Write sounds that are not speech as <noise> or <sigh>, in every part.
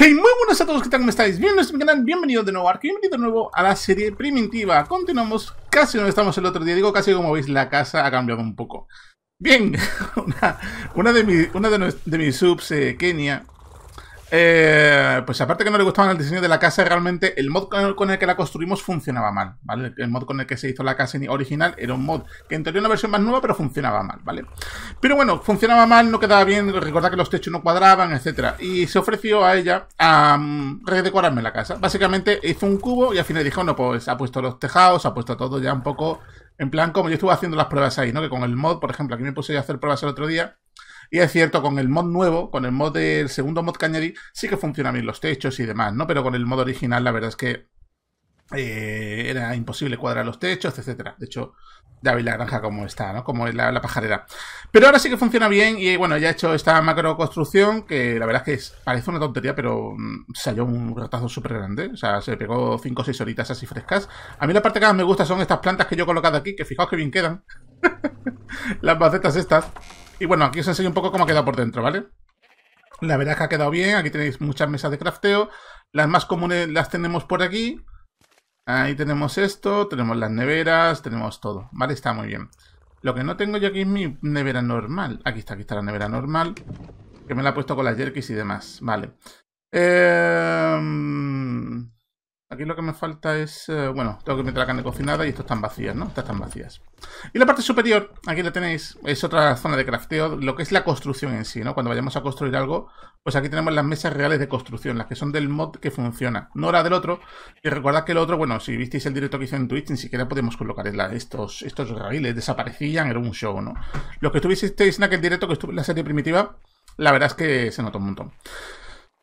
Hey, muy buenas a todos, ¿qué tal? ¿Cómo estáis? Bienvenidos a mi canal, bienvenidos de nuevo a bienvenidos de nuevo a la serie primitiva. Continuamos casi donde estamos el otro día, digo casi como veis la casa ha cambiado un poco. Bien, <laughs> una, de, una de, mis subs, eh, Kenia, eh, pues aparte que no le gustaba el diseño de la casa, realmente el mod con el que la construimos funcionaba mal, ¿vale? El mod con el que se hizo la casa original era un mod que en teoría una versión más nueva, pero funcionaba mal, ¿vale? Pero bueno, funcionaba mal, no quedaba bien, recordad que los techos no cuadraban, etcétera. Y se ofreció a ella a redecorarme la casa. Básicamente hizo un cubo y al final dijo, no, pues ha puesto los tejados, ha puesto todo ya un poco en plan como yo estuve haciendo las pruebas ahí, ¿no? Que con el mod, por ejemplo, aquí me puse a hacer pruebas el otro día y es cierto, con el mod nuevo, con el mod del segundo mod que añadí, sí que funcionan bien los techos y demás, ¿no? Pero con el mod original, la verdad es que eh, era imposible cuadrar los techos, etcétera. De hecho, ya veis la granja como está, ¿no? Como es la, pajarera. Pero ahora sí que funciona bien y bueno, ya he hecho esta macro construcción que la verdad es que parece una tontería, pero mm, salió un ratazo súper grande. O sea, se pegó 5 o 6 horitas así frescas. A mí la parte que más me gusta son estas plantas que yo he colocado aquí, que fijaos que bien quedan. <laughs> Las macetas estas. Y bueno, aquí os enseño un poco cómo ha quedado por dentro, ¿vale? La verdad es que ha quedado bien, aquí tenéis muchas mesas de crafteo. Las más comunes las tenemos por aquí. Ahí tenemos esto, tenemos las neveras, tenemos todo, ¿vale? Está muy bien. Lo que no tengo yo aquí es mi nevera normal. Aquí está, aquí está la nevera normal. Que me la he puesto con las jerkis y demás, vale. Eh... Aquí lo que me falta es... Eh, bueno, tengo que meter la carne cocinada y estas están vacías, ¿no? Estas están vacías. Y la parte superior, aquí la tenéis, es otra zona de crafteo, lo que es la construcción en sí, ¿no? Cuando vayamos a construir algo, pues aquí tenemos las mesas reales de construcción, las que son del mod que funciona, no la del otro. Y recordad que el otro, bueno, si visteis el directo que hice en Twitch, ni siquiera podíamos colocar estos, estos raíles, desaparecían, era un show, ¿no? Los que estuvisteis en aquel directo que estuve en la serie primitiva, la verdad es que se notó un montón.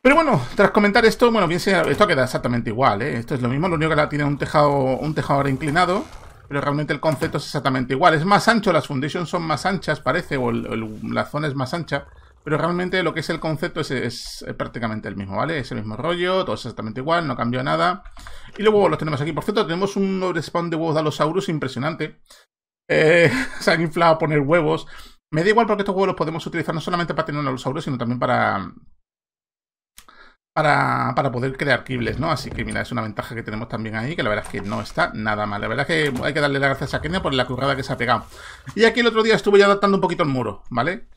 Pero bueno, tras comentar esto, bueno, bien sea, esto queda exactamente igual, ¿eh? Esto es lo mismo, lo único que la tiene un tejado, un tejado ahora inclinado, pero realmente el concepto es exactamente igual. Es más ancho, las foundations son más anchas, parece, o la zona es más ancha, pero realmente lo que es el concepto es, prácticamente el mismo, ¿vale? Es el mismo rollo, todo es exactamente igual, no cambió nada. Y luego los tenemos aquí. Por cierto, tenemos un respawn de huevos de Alosaurus impresionante. Eh, <laughs> se han inflado a poner huevos. Me da igual porque estos huevos los podemos utilizar no solamente para tener un Alosaurus, sino también para para, poder crear kibles, ¿no? Así que mira, es una ventaja que tenemos también ahí, que la verdad es que no está nada mal. La verdad es que hay que darle las gracias a Kenia por la currada que se ha pegado. Y aquí el otro día estuve ya adaptando un poquito el muro, ¿vale?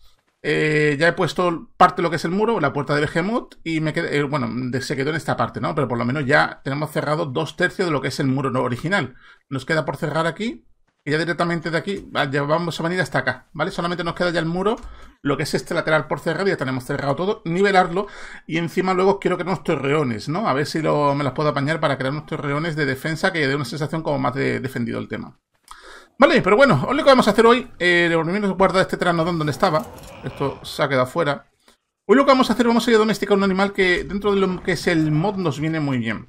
Eh, ya he puesto parte de lo que es el muro, la puerta de Behemoth, y me quedé, eh, bueno, se quedó en esta parte, ¿no? Pero por lo menos ya tenemos cerrado dos tercios de lo que es el muro original. Nos queda por cerrar aquí, y ya directamente de aquí vamos a venir hasta acá, ¿vale? Solamente nos queda ya el muro, lo que es este lateral por cerrar, ya tenemos cerrado todo, nivelarlo, y encima luego quiero crear unos torreones, ¿no? A ver si lo, me las puedo apañar para crear unos torreones de defensa que dé una sensación como más de, defendido el tema. Vale, pero bueno, lo que vamos a hacer hoy, eh, de guardar este terreno donde estaba, esto se ha quedado fuera. Hoy lo que vamos a hacer, vamos a ir a domesticar un animal que dentro de lo que es el mod nos viene muy bien.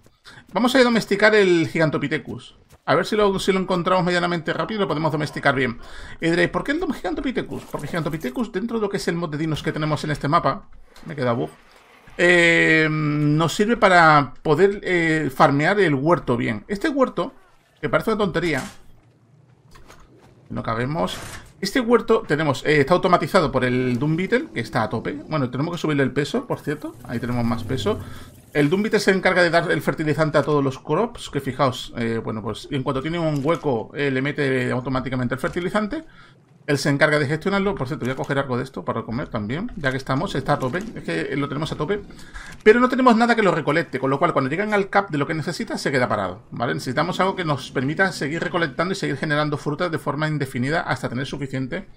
Vamos a domesticar el Gigantopithecus. A ver si lo, encontramos medianamente rápido y lo podemos domesticar bien. Y diréis, ¿por qué el Gigantopithecus? Porque Gigantopithecus, dentro de lo que es el mod de dinos que tenemos en este mapa, me queda bug, eh, nos sirve para poder eh, farmear el huerto bien. Este huerto, que parece una tontería, no cabemos, este huerto tenemos, eh, está automatizado por el Doom Beetle, que está a tope. Bueno, tenemos que subirle el peso, por cierto. Ahí tenemos más peso. El Doom Beetle se encarga de dar el fertilizante a todos los crops, que fijaos, eh, bueno, pues en cuanto tiene un hueco eh, le mete automáticamente el fertilizante. Él se encarga de gestionarlo. Por cierto, voy a coger algo de esto para comer también. Ya que estamos, está a tope. Es que lo tenemos a tope. Pero no tenemos nada que lo recolecte. Con lo cual, cuando llegan al cap de lo que necesita, se queda parado. ¿Vale? Necesitamos algo que nos permita seguir recolectando y seguir generando frutas de forma indefinida hasta tener suficiente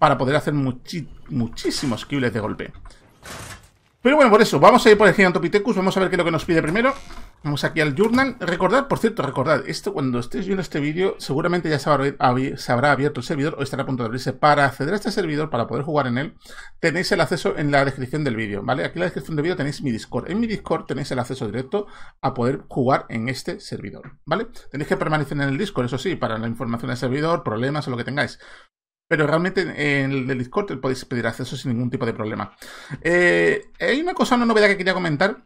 para poder hacer muchísimos quibles de golpe. Pero bueno, por eso, vamos a ir por el Gigantopithecus. Vamos a ver qué es lo que nos pide primero. Vamos aquí al journal. Recordad, por cierto, recordad, esto cuando estéis viendo este vídeo, seguramente ya se habrá, abierto el servidor o estará a punto de abrirse. Para acceder a este servidor, para poder jugar en él, tenéis el acceso en la descripción del vídeo, ¿vale? Aquí en la descripción del vídeo tenéis mi Discord. En mi Discord tenéis el acceso directo a poder jugar en este servidor, ¿vale? Tenéis que permanecer en el Discord, eso sí, para la información del servidor, problemas o lo que tengáis. Pero realmente en el Discord podéis pedir acceso sin ningún tipo de problema. Eh, hay una cosa, una novedad que quería comentar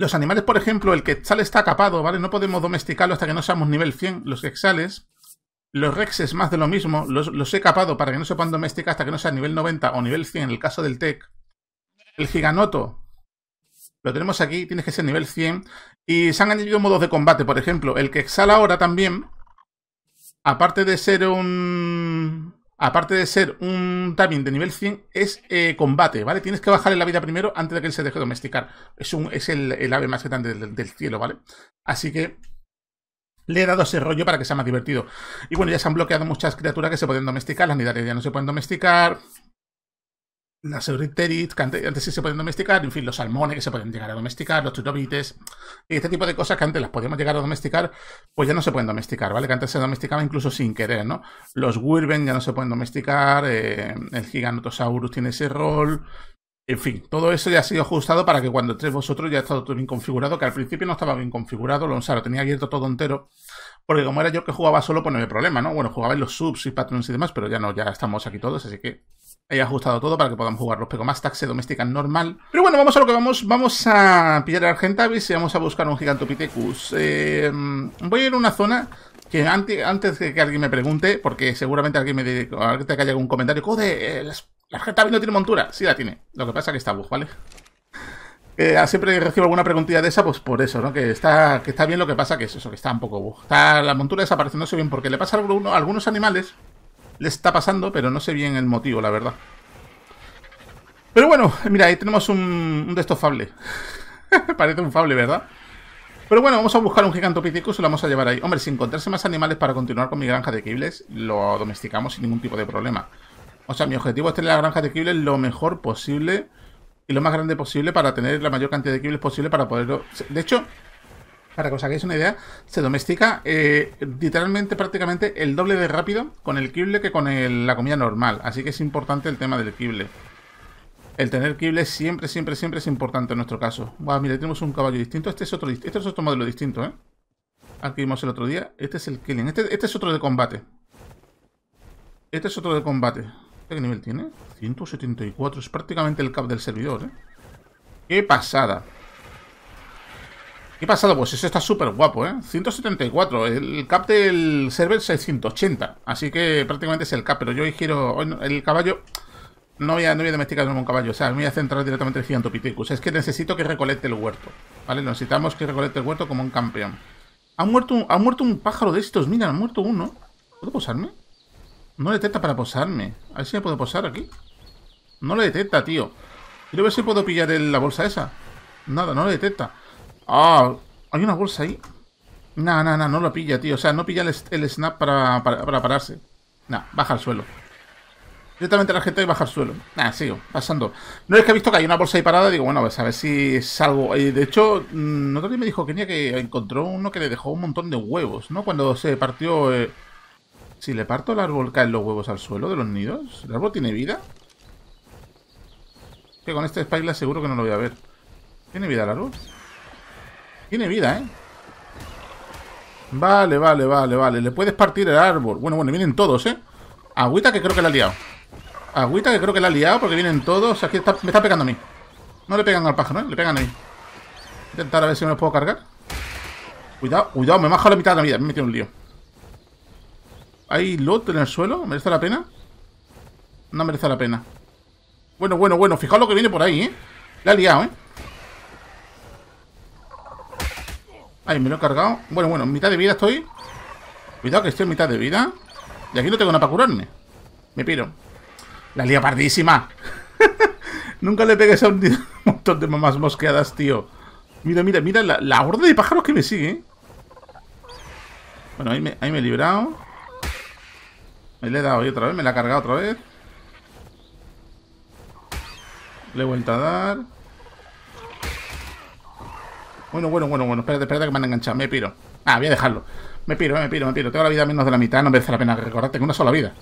los animales, por ejemplo, el quetzal está capado, ¿vale? No podemos domesticarlo hasta que no seamos nivel 100. Los quetzales, los rexes, más de lo mismo. Los, he capado para que no se puedan domesticar hasta que no sea nivel 90 o nivel 100, en el caso del Tech. El giganoto, lo tenemos aquí, tienes que ser nivel 100. Y se han añadido modos de combate, por ejemplo, el que exhala ahora también, aparte de ser un aparte de ser un también de nivel 100, es eh, combate, ¿vale? Tienes que bajarle la vida primero antes de que él se deje domesticar. Es, un, es el, el ave más grande del, del cielo, ¿vale? Así que le he dado ese rollo para que sea más divertido. Y bueno, ya se han bloqueado muchas criaturas que se pueden domesticar, las nidarias ya no se pueden domesticar, las Euriterit, que antes, sí se pueden domesticar, en fin, los salmones que se pueden llegar a domesticar, los y este tipo de cosas que antes las podíamos llegar a domesticar, pues ya no se pueden domesticar, ¿vale? Que antes se domesticaba incluso sin querer, ¿no? Los Wirben ya no se pueden domesticar, eh, el Giganotosaurus tiene ese rol, en fin, todo eso ya ha sido ajustado para que cuando entre vosotros ya está todo bien configurado, que al principio no estaba bien configurado, lo, lo tenía abierto todo entero porque como era yo que jugaba solo, pues no había problema, ¿no? Bueno, jugaba en los subs y patrones y demás, pero ya no, ya estamos aquí todos, así que he ajustado todo para que podamos jugar los más Taxe doméstica normal. Pero bueno, vamos a lo que vamos. Vamos a pillar a Argentavis y vamos a buscar un Gigantopithecus. Eh, voy a ir a una zona que antes, antes de que alguien me pregunte, porque seguramente alguien me diga, que haya algún comentario, ¡Joder! Eh, la Argentavis no tiene montura. Sí la tiene. Lo que pasa es que está bug, ¿vale? Eh, siempre recibo alguna preguntilla de esa, pues por eso, ¿no? Que está, que está bien lo que pasa, que es eso, que está un poco bug. Está la montura sé bien, porque le pasa a, algunos animales, le está pasando, pero no sé bien el motivo, la verdad. Pero bueno, mira, ahí tenemos un, un de <laughs> Parece un fable, ¿verdad? Pero bueno, vamos a buscar un gigantopithecus y lo vamos a llevar ahí. Hombre, si encontrarse más animales para continuar con mi granja de kibles, lo domesticamos sin ningún tipo de problema. O sea, mi objetivo es tener la granja de kibles lo mejor posible y lo más grande posible para tener la mayor cantidad de kibbles posible para poderlo. De hecho, para que os hagáis una idea, se domestica eh, literalmente prácticamente el doble de rápido con el kible que con la comida normal. Así que es importante el tema del kible. El tener kible siempre, siempre, siempre es importante en nuestro caso. Wow, mira, tenemos un caballo distinto. Este es otro, este es otro modelo distinto, ¿eh? Aquí vimos el otro día. Este es el killing. Este, este es otro de combate. Este es otro de combate. ¿Qué nivel tiene? 174, es prácticamente el cap del servidor, ¿eh? ¡Qué pasada! ¿Qué pasada? Pues eso está súper guapo, ¿eh? 174, el cap del server 680, así que prácticamente es el cap, pero yo hoy quiero... el caballo... No voy, a, no voy un caballo, o sea, me voy a centrar directamente en el Gigantopithecus. Es que necesito que recolecte el huerto, ¿vale? Necesitamos que recolecte el huerto como un campeón. Ha muerto, ha muerto un pájaro de estos, mira, ha muerto uno. ¿Puedo posarme? No detecta para posarme. A ver si me puedo posar aquí. No le detecta, tío. Quiero ver si puedo pillar la bolsa esa. Nada, no le detecta. Ah, hay una bolsa ahí. nada nah, no lo pilla, tío. O sea, no pilla el, snap para, pararse. nada baja al suelo. Directamente la gente baja al suelo. Nada, sigo, pasando. No es que he visto que hay una bolsa ahí parada. Digo, bueno, pues a ver si salgo. de hecho, no mm, me dijo que que encontró uno que le dejó un montón de huevos, ¿no? Cuando se partió... Eh, si le parto el árbol, ¿caen los huevos al suelo de los nidos? ¿El árbol tiene vida? Que con este Spyglass seguro que no lo voy a ver. ¿Tiene vida la luz? Tiene vida, ¿eh? Vale, vale, vale, vale. Le puedes partir el árbol. Bueno, bueno, vienen todos, ¿eh? Agüita que creo que la ha liado. Agüita que creo que la ha liado porque vienen todos. Aquí me está pegando a mí. No le pegan al pájaro, ¿eh? Le pegan a Intentar a ver si me puedo cargar. Cuidado, cuidado, me bajado la mitad de la vida. Me metido un lío. ¿Hay lot en el suelo? ¿Merece la pena? No merece la pena. Bueno, bueno, bueno. Fijaos lo que viene por ahí, ¿eh? La ha liado, ¿eh? Ahí me lo he cargado. Bueno, bueno, en mitad de vida estoy. Cuidado que estoy en mitad de vida. Y aquí no tengo nada para curarme. Me piro. La lía pardísima. <laughs> Nunca le pegues a un, <laughs> montón de mamás mosqueadas, tío. Mira, mira, mira la, horda de pájaros que me sigue. ¿eh? Bueno, ahí me, he librado. Ahí le he dado y otra vez, me la he cargado otra vez. Le he vuelto a dar. Bueno, bueno, bueno, bueno. Espérate, espérate que me han enganchado. Me piro. Ah, voy a dejarlo. Me piro, eh, me piro, me piro. Tengo la vida menos de la mitad. No merece la pena recordarte que una sola vida.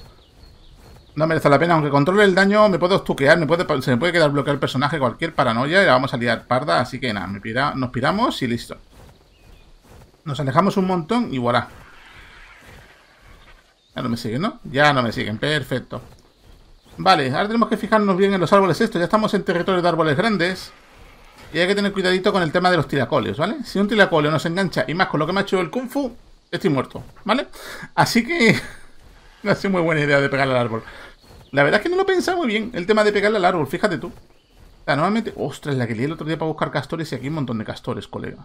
No merece la pena. Aunque controle el daño, me puedo estuquear. Me se me puede quedar bloqueado el personaje. Cualquier paranoia. Y la vamos a liar parda. Así que nada, me pira, nos piramos y listo. Nos alejamos un montón y voilà. Ya no me siguen, ¿no? Ya no me siguen. Perfecto. Vale, ahora tenemos que fijarnos bien en los árboles estos. Ya estamos en territorio de árboles grandes. Y hay que tener cuidadito con el tema de los tiracoleos, ¿vale? Si un tiracoleo nos engancha y más con lo que me ha hecho el Kung Fu, estoy muerto, ¿vale? Así que <laughs> no ha sido muy buena idea de pegarle al árbol. La verdad es que no lo pensaba muy bien el tema de pegarle al árbol, fíjate tú. O sea, normalmente... Ostras, la que leí el otro día para buscar castores y aquí hay un montón de castores, colega.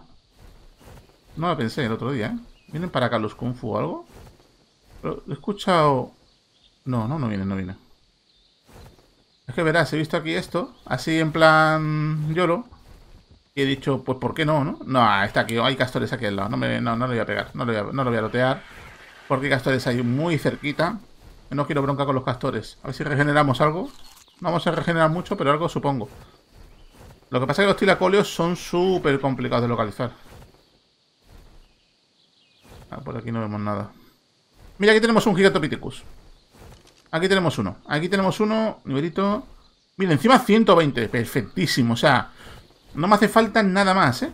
No lo pensé el otro día, ¿eh? ¿Vienen para acá los Kung Fu o algo? Pero he escuchado... No, no, no vienen, no vienen. Es que verás, he visto aquí esto, así en plan YOLO. Y he dicho, pues ¿por qué no, no? No, está aquí, hay castores aquí al lado. No, me, lo voy a pegar, no lo voy a, no lotear. Porque hay castores ahí muy cerquita. No quiero bronca con los castores. A ver si regeneramos algo. vamos a regenerar mucho, pero algo supongo. Lo que pasa es que los tilacolios son súper complicados de localizar. Ah, por aquí no vemos nada. Mira, aquí tenemos un gigantopithecus. Aquí tenemos uno. Aquí tenemos uno, nivelito. Mira, encima 120. Perfectísimo. O sea, no me hace falta nada más, ¿eh?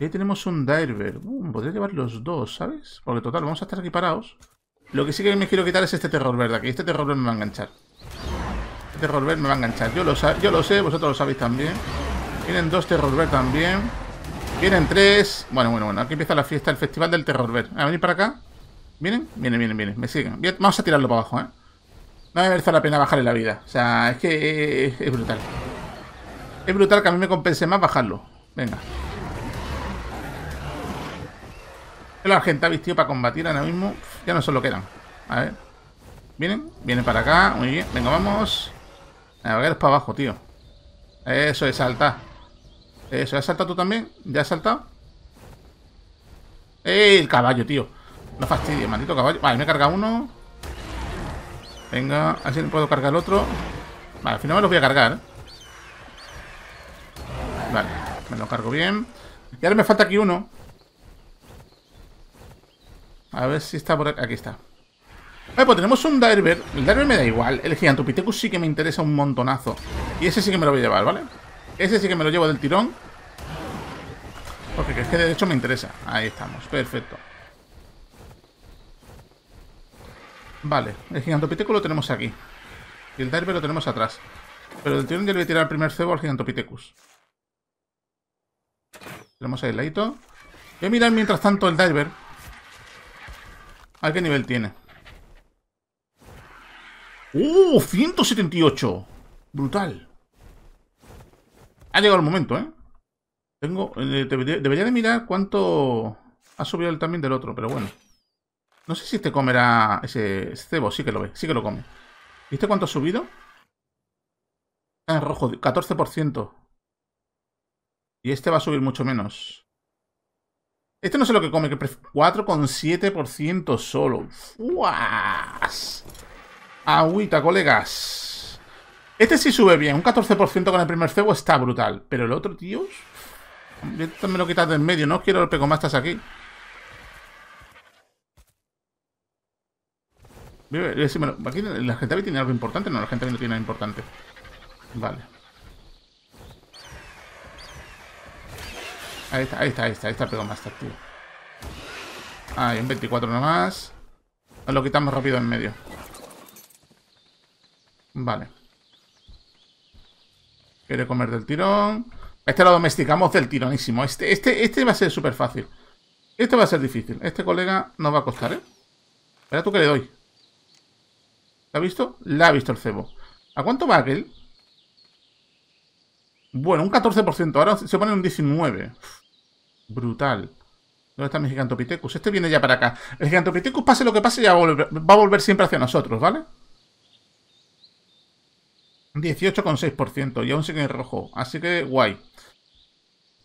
Ahí tenemos un Diver. podría llevar los dos, ¿sabes? Porque total, vamos a estar aquí parados. Lo que sí que me quiero quitar es este terror verde aquí. Este terror verde me va a enganchar. Este terror verde me va a enganchar. Yo lo, yo lo sé, vosotros lo sabéis también. Tienen dos terror verde también. Tienen tres. Bueno, bueno, bueno. Aquí empieza la fiesta, el festival del terror verde. A venir para acá vienen vienen vienen vienen me siguen. Vamos a tirarlo para abajo, ¿eh? No me merece la pena bajarle la vida. O sea, es que es, brutal. Es brutal que a mí me compense más bajarlo. Venga. gente ha tío, para combatir ahora mismo ya no son lo que eran. A ver. Vienen, vienen para acá. Muy bien. Venga, vamos. ver, es para abajo, tío. Eso es, saltar. Eso, ¿has saltado tú también? ¿Ya has saltado? ¡Eh, el caballo, tío! No fastidie, maldito caballo. Vale, me carga uno. Venga, así puedo cargar el otro. Vale, al final me los voy a cargar. Vale, me lo cargo bien. Y ahora me falta aquí uno. A ver si está por aquí. Aquí está. Vale, pues tenemos un Diver. El Diver me da igual. El Gigantopithecus sí que me interesa un montonazo. Y ese sí que me lo voy a llevar, ¿vale? Ese sí que me lo llevo del tirón. Porque es que de hecho me interesa. Ahí estamos. Perfecto. Vale, el Gigantopithecus lo tenemos aquí. Y el Diver lo tenemos atrás. Pero el Tyrion le a tirar el primer cebo al gigantopithecus. Tenemos ahí el Voy a mirar mientras tanto el diver. A qué nivel tiene. ¡Uh! ¡178! Brutal. Ha llegado el momento, ¿eh? Tengo... Eh, debería de mirar cuánto ha subido el también del otro, pero bueno. No sé si este comerá ese cebo. Sí que lo ve, sí que lo come. ¿Viste cuánto ha subido? Ah, en rojo, 14%. Y este va a subir mucho menos. Este no sé lo que come, que 4,7% solo. ¡Fuas! Agüita, colegas. Este sí sube bien. Un 14% con el primer cebo está brutal. Pero el otro, tíos... Me lo quitas de en medio. No quiero el estás aquí. la gente tiene algo importante? No, la gente no tiene nada importante. Vale. Ahí está, ahí está, ahí está, ahí está más Ahí, un 24 nomás. lo quitamos rápido en medio. Vale. Quiere comer del tirón. Este lo domesticamos del tironísimo. Este, este, este va a ser súper fácil. Este va a ser difícil. Este colega nos va a costar, ¿eh? Espera tú que le doy. ¿La ha visto? La ha visto el cebo. ¿A cuánto va aquel? Bueno, un 14%. Ahora se pone un 19. brutal. ¿Dónde está mi Gigantopithecus? Este viene ya para acá. El Gigantopithecus, pase lo que pase, ya va a volver, siempre hacia nosotros, ¿vale? 18,6% y aún sigue en rojo. Así que guay.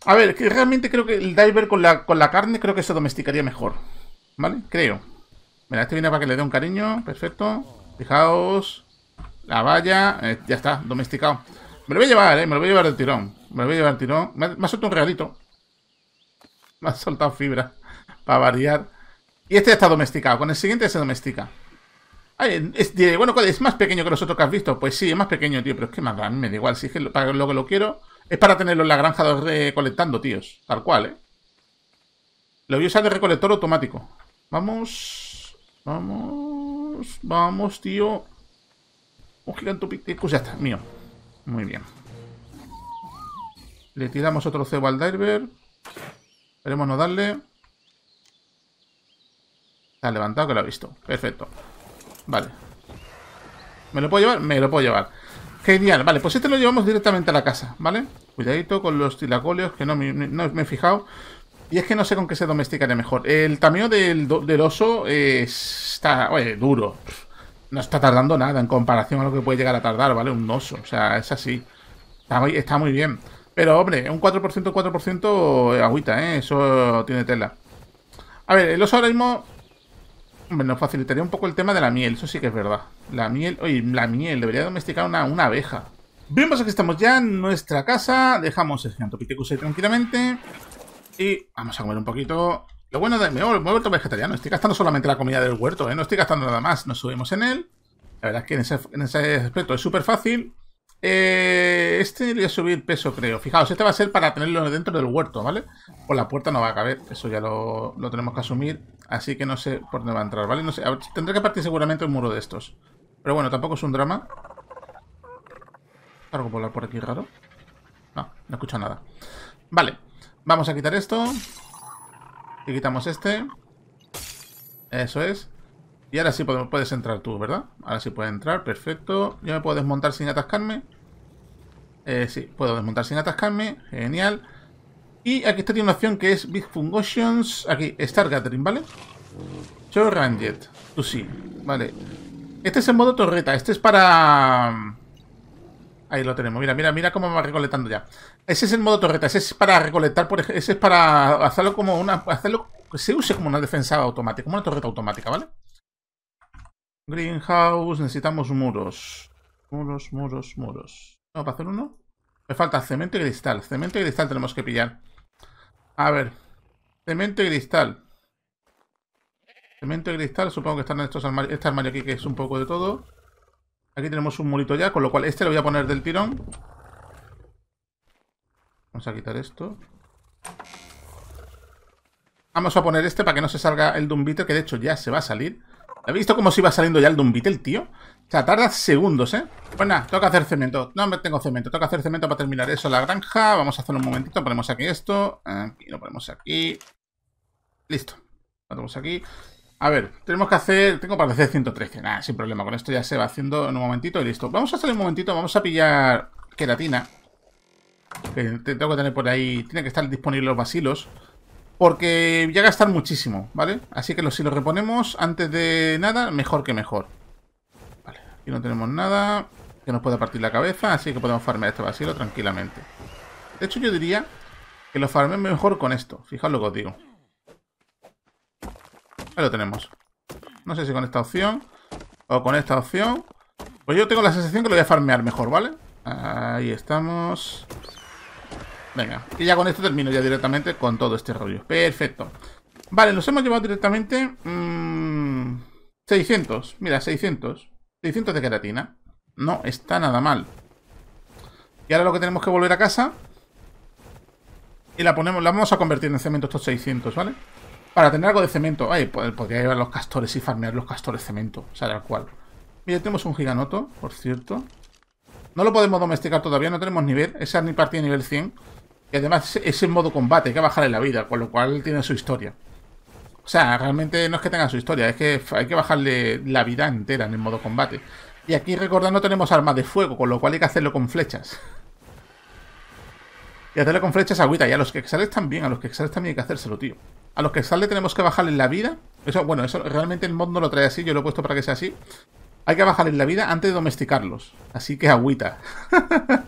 A ver, que realmente creo que el diver con la, con la carne creo que se domesticaría mejor. ¿Vale? Creo. Mira, este viene para que le dé un cariño. Perfecto. Fijaos. La valla. Eh, ya está, domesticado. Me lo voy a llevar, eh. Me lo voy a llevar de tirón. Me lo voy a llevar de tirón. Me, ha soltado un regalito. Me ha soltado fibra. <laughs> Para variar. Y este ya está domesticado. Con el siguiente se domestica. Ay, bueno, es más pequeño que los otros que has visto? Pues sí, es más pequeño, tío. Pero es que más grande. Me da igual. Si es que lo, lo que lo quiero. Es para tenerlo en la granja recolectando, tíos. Tal cual, eh. Lo voy a usar de recolector automático. Vamos. Vamos. Vamos, tío. Un Pues ya está, mío. Muy bien. Le tiramos otro cebo al diver. Esperemos no darle. ha levantado que lo ha visto. Perfecto. Vale. ¿Me lo puedo llevar? Me lo puedo llevar. Genial. Vale, pues este lo llevamos directamente a la casa, ¿vale? Cuidadito con los tilacoleos que me, no me he fijado. Y es que no sé con qué se domesticaría mejor. El tamaño del, oso eh, está duro. No está tardando nada en comparación a lo que puede llegar a tardar, ¿vale? Un oso. O sea, es así. Está muy, está muy bien. Pero, hombre, un 4%, 4% eh, agüita, ¿eh? Eso tiene tela. A ver, el oso ahora mismo... Hombre, nos facilitaría un poco el tema de la miel. Eso sí que es verdad. La miel... Oye, la miel. Debería domesticar una, una abeja. Vemos pues que aquí estamos ya en nuestra casa. Dejamos el este Gigantopithecus ahí tranquilamente. Y vamos a comer un poquito. Lo bueno de... Me he vuelto vegetariano. Estoy gastando solamente la comida del huerto, ¿eh? No estoy gastando nada más. Nos subimos en él. La verdad es que en ese, aspecto es súper fácil. Eh, este le voy a subir peso, creo. Fijaos, este va a ser para tenerlo dentro del huerto, ¿vale? Por la puerta no va a caber. Eso ya lo, tenemos que asumir. Así que no sé por dónde va a entrar, ¿vale? No sé, tendré que partir seguramente un muro de estos. Pero bueno, tampoco es un drama. ¿Algo volar por aquí raro? No, no escucho nada. Vale. Vamos a quitar esto. Y quitamos este. Eso es. Y ahora sí puedes entrar tú, ¿verdad? Ahora sí puedes entrar, perfecto. ¿Yo me puedo desmontar sin atascarme? Eh, sí, puedo desmontar sin atascarme. Genial. Y aquí está tiene una opción que es Big Fungotions. Aquí, Star Gathering, ¿vale? Show Ranget. Tú sí. Vale. Este es el modo torreta. Este es para... Ahí lo tenemos. Mira, mira, mira cómo va recolectando ya. Ese es el modo torreta. Ese es para recolectar, ese es para hacerlo como una. hacerlo que se use como una defensa automática, como una torreta automática, ¿vale? Greenhouse, necesitamos muros. Muros, muros, muros. No, para hacer uno. Me falta cemento y cristal. Cemento y cristal tenemos que pillar. A ver. Cemento y cristal. Cemento y cristal, supongo que están estos armarios. Este armario aquí que es un poco de todo. Aquí tenemos un murito ya, con lo cual este lo voy a poner del tirón. Vamos a quitar esto. Vamos a poner este para que no se salga el dumb que de hecho ya se va a salir. ¿Habéis visto cómo se iba saliendo ya el dumb Beetle, tío? O sea, tarda segundos, ¿eh? Pues nada, tengo hacer cemento. No me tengo cemento, Toca hacer cemento para terminar eso, la granja. Vamos a hacer un momentito, ponemos aquí esto. Aquí lo ponemos aquí. Listo. Lo ponemos aquí. A ver, tenemos que hacer... Tengo para hacer 113. Nada, sin problema. Con esto ya se va haciendo en un momentito y listo. Vamos a hacer un momentito. Vamos a pillar queratina. Que tengo que tener por ahí... Tiene que estar disponibles los vacilos. Porque ya gastar muchísimo, ¿vale? Así que si los reponemos antes de nada, mejor que mejor. Vale, aquí no tenemos nada que nos pueda partir la cabeza, así que podemos farmear este vacilo tranquilamente. De hecho, yo diría que lo farmé mejor con esto. Fijaos lo que os digo. Ahí lo tenemos. No sé si con esta opción o con esta opción. Pues yo tengo la sensación que lo voy a farmear mejor, ¿vale? Ahí estamos. Venga, y ya con esto termino ya directamente con todo este rollo. Perfecto. Vale, nos hemos llevado directamente... 600, mmm, mira, 600. 600 de queratina. No está nada mal. Y ahora lo que tenemos que volver a casa... Y la ponemos, la vamos a convertir en cemento estos 600, ¿vale? vale para tener algo de cemento. Ay, pues, podría llevar los castores y farmear los castores cemento. O sea, tal cual. Mira, tenemos un giganoto, por cierto. No lo podemos domesticar todavía, no tenemos nivel. Esa es mi partida nivel 100. Y además es en modo combate, hay que bajarle la vida, con lo cual tiene su historia. O sea, realmente no es que tenga su historia, es que hay que bajarle la vida entera en el modo combate. Y aquí, recordad, no tenemos armas de fuego, con lo cual hay que hacerlo con flechas. Y hacerlo con flechas agüita. Y a los que exales también, a los que exales también hay que hacérselo, tío a los que sale tenemos que bajarle la vida. Eso, bueno, eso realmente el mod no lo trae así, yo lo he puesto para que sea así. Hay que en la vida antes de domesticarlos. Así que agüita. <laughs>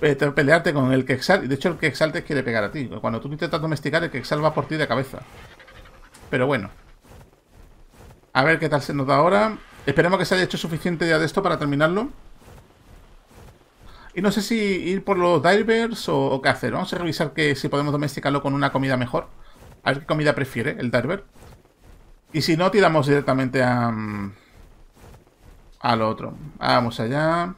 Eh, pelearte con el que Y De hecho, el que quiere pegar a ti. Cuando tú intentas domesticar, el que va por ti de cabeza. Pero bueno. A ver qué tal se nos da ahora. Esperemos que se haya hecho suficiente ya de esto para terminarlo. Y no sé si ir por los divers o, o qué hacer. Vamos a revisar que si podemos domesticarlo con una comida mejor. A ver qué comida prefiere el Darber. Y si no, tiramos directamente a... Mm, al otro. Vamos allá.